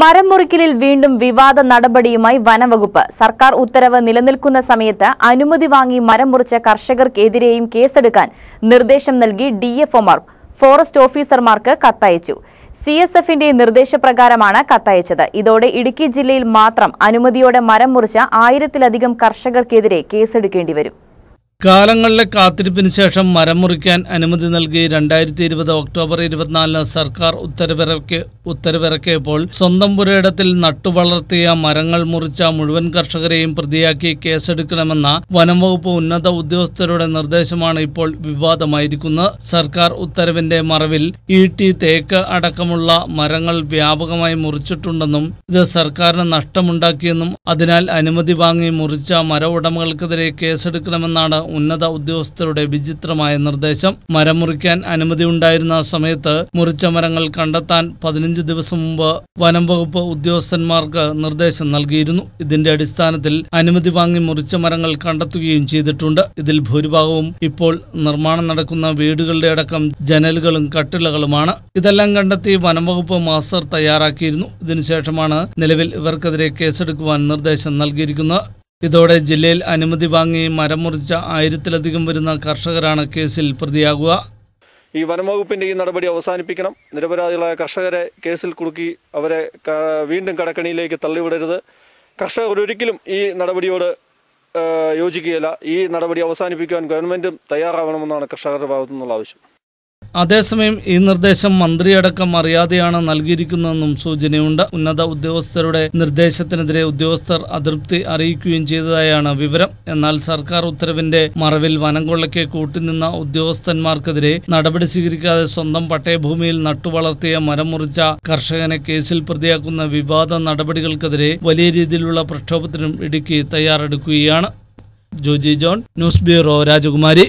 മരം മുറിക്കലിൽ വീണ്ടും വിവാദ നടപടിയുമായി വനവകുപ്പ് സർക്കാർ ഉത്തരവ് നിലനിൽക്കുന്ന സമയത്ത് അനുമതി വാങ്ങി മരം മുറിച്ച കർഷകർക്കെതിരെയും കേസെടുക്കാൻ നിർദ്ദേശം നൽകി ഡി ഫോറസ്റ്റ് ഓഫീസർമാർക്ക് കത്തയച്ചു സി എസ് എഫിന്റെ നിർദ്ദേശപ്രകാരമാണ് കത്തയച്ചത് ഇതോടെ ഇടുക്കി ജില്ലയിൽ മാത്രം അനുമതിയോടെ മരം മുറിച്ച ആയിരത്തിലധികം കർഷകർക്കെതിരെ കേസെടുക്കേണ്ടി വരും കാലങ്ങളിലെ കാത്തിരിപ്പിന് ശേഷം മരം മുറിക്കാൻ അനുമതി നൽകി രണ്ടായിരത്തി ഇരുപത് ഒക്ടോബർ ഇരുപത്തിനാലിന് സർക്കാർ ഉത്തരവിറക്കി ഉത്തരവിറക്കിയപ്പോൾ സ്വന്തം പുരയിടത്തിൽ നട്ടുവളർത്തിയ മരങ്ങൾ മുറിച്ച മുഴുവൻ കർഷകരെയും പ്രതിയാക്കി കേസെടുക്കണമെന്ന വനം വകുപ്പ് ഉന്നത ഉദ്യോഗസ്ഥരുടെ നിർദ്ദേശമാണ് ഇപ്പോൾ വിവാദമായിരിക്കുന്നത് സർക്കാർ ഉത്തരവിന്റെ മറവിൽ ടി തേക്ക് അടക്കമുള്ള മരങ്ങൾ വ്യാപകമായി മുറിച്ചിട്ടുണ്ടെന്നും ഇത് സർക്കാരിന് നഷ്ടമുണ്ടാക്കിയെന്നും അതിനാൽ അനുമതി വാങ്ങി മുറിച്ച മര ഉടമകൾക്കെതിരെ കേസെടുക്കണമെന്നാണ് ഉന്നത ഉദ്യോഗസ്ഥരുടെ വിചിത്രമായ നിർദ്ദേശം മരം മുറിക്കാൻ അനുമതി ഉണ്ടായിരുന്ന സമയത്ത് മുറിച്ച മരങ്ങൾ കണ്ടെത്താൻ പതിനഞ്ച് ദിവസം മുമ്പ് വനം വകുപ്പ് ഉദ്യോഗസ്ഥന്മാർക്ക് നിർദ്ദേശം നൽകിയിരുന്നു ഇതിന്റെ അടിസ്ഥാനത്തിൽ അനുമതി വാങ്ങി മുറിച്ച മരങ്ങൾ കണ്ടെത്തുകയും ചെയ്തിട്ടുണ്ട് ഇതിൽ ഭൂരിഭാഗവും ഇപ്പോൾ നിർമ്മാണം നടക്കുന്ന വീടുകളുടെ അടക്കം ജനലുകളും കട്ടിളകളുമാണ് ഇതെല്ലാം കണ്ടെത്തി വനംവകുപ്പ് മാസ്റ്റർ തയ്യാറാക്കിയിരുന്നു ഇതിനുശേഷമാണ് നിലവിൽ ഇവർക്കെതിരെ കേസെടുക്കുവാൻ നിർദ്ദേശം നൽകിയിരിക്കുന്നത് ഇതോടെ ജില്ലയിൽ അനുമതി വാങ്ങി മരം മുറിച്ച ആയിരത്തിലധികം വരുന്ന കർഷകരാണ് കേസിൽ പ്രതിയാകുക ഈ വനംവകുപ്പിൻ്റെ ഈ നടപടി അവസാനിപ്പിക്കണം നിരപരാധികളായ കർഷകരെ കേസിൽ കുടുക്കി അവരെ വീണ്ടും കടക്കണിയിലേക്ക് തള്ളിവിടരുത് കർഷകർ ഒരിക്കലും ഈ നടപടിയോട് യോജിക്കുകയില്ല ഈ നടപടി അവസാനിപ്പിക്കുവാൻ ഗവൺമെൻറ്റും തയ്യാറാവണമെന്നാണ് കർഷകരുടെ നിന്നുള്ള ആവശ്യം അതേസമയം ഈ നിർദ്ദേശം മന്ത്രിയടക്കം അറിയാതെയാണ് നൽകിയിരിക്കുന്നതെന്നും സൂചനയുണ്ട് ഉന്നത ഉദ്യോഗസ്ഥരുടെ നിർദ്ദേശത്തിനെതിരെ ഉദ്യോഗസ്ഥർ അതൃപ്തി അറിയിക്കുകയും ചെയ്തതായാണ് വിവരം എന്നാൽ സർക്കാർ ഉത്തരവിന്റെ മറവിൽ വനംകൊള്ളയ്ക്ക് കൂട്ടിനിന്ന ഉദ്യോഗസ്ഥന്മാർക്കെതിരെ നടപടി സ്വീകരിക്കാതെ സ്വന്തം പട്ടയഭൂമിയിൽ നട്ടുവളർത്തിയ മരം മുറിച്ച കർഷകനെ കേസിൽ പ്രതിയാക്കുന്ന വിവാദ നടപടികൾക്കെതിരെ വലിയ രീതിയിലുള്ള പ്രക്ഷോഭത്തിനും ഇടുക്കി തയ്യാറെടുക്കുകയാണ് ജോജി ജോൺ ന്യൂസ് ബ്യൂറോ രാജകുമാരി